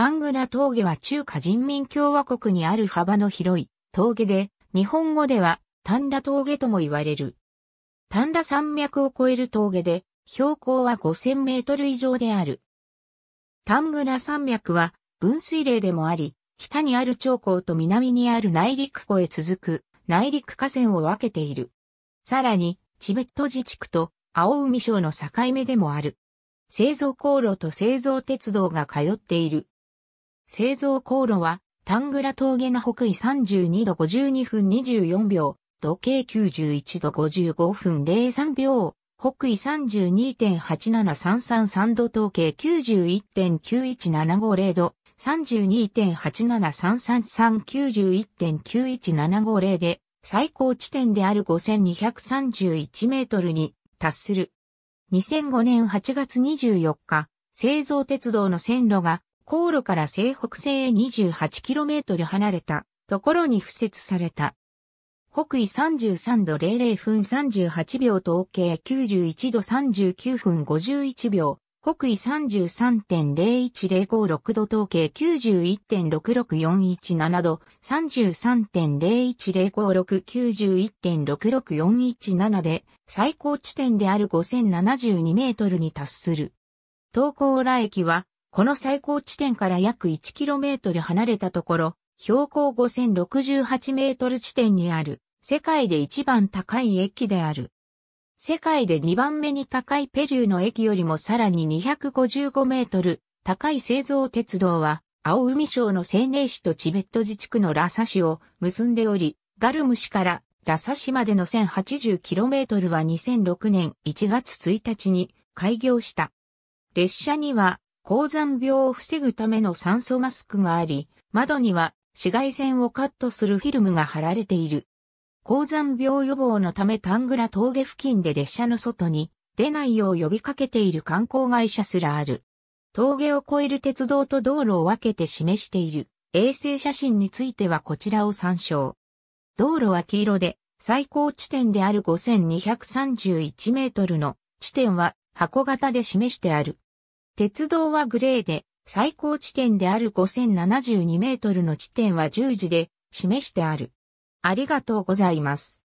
タングラ峠は中華人民共和国にある幅の広い峠で、日本語では丹田峠とも言われる。丹田山脈を越える峠で、標高は5000メートル以上である。丹ラ山脈は分水嶺でもあり、北にある長江と南にある内陸湖へ続く内陸河川を分けている。さらに、チベット自治区と青海省の境目でもある。製造航路と製造鉄道が通っている製造航路は、タングラ峠の北緯32度52分24秒、土径91度55分03秒、北緯32.87333度統計91.91750度、32.8733391.91750で、最高地点である5231メートルに達する。2005年8月24日、製造鉄道の線路が航路から西北西へ 28km 離れたところに付設された。北緯33度00分38秒統計91度39分51秒、北緯33.0105度統計91.66417度33.0105691.66417で最高地点である5072メートルに達する。東高羅駅はこの最高地点から約 1km 離れたところ、標高5068メートル地点にある、世界で一番高い駅である。世界で2番目に高いペルーの駅よりもさらに255メートル高い製造鉄道は、青海省の青年市とチベット自治区のラサ市を結んでおり、ガルム市からラサ市までの 1080km は2006年1月1日に開業した。列車には高山病を防ぐための酸素マスクがあり、窓には紫外線をカットするフィルムが貼られている。高山病予防のためタングラ峠付近で列車の外に出ないよう呼びかけている観光会社すらある。峠を越える鉄道と道路を分けて示している衛星写真についてはこちらを参照。道路は黄色で最高地点である5231メートルの地点は箱型で示してある。鉄道はグレーで、最高地点である5072メートルの地点は十字で示してある。ありがとうございます。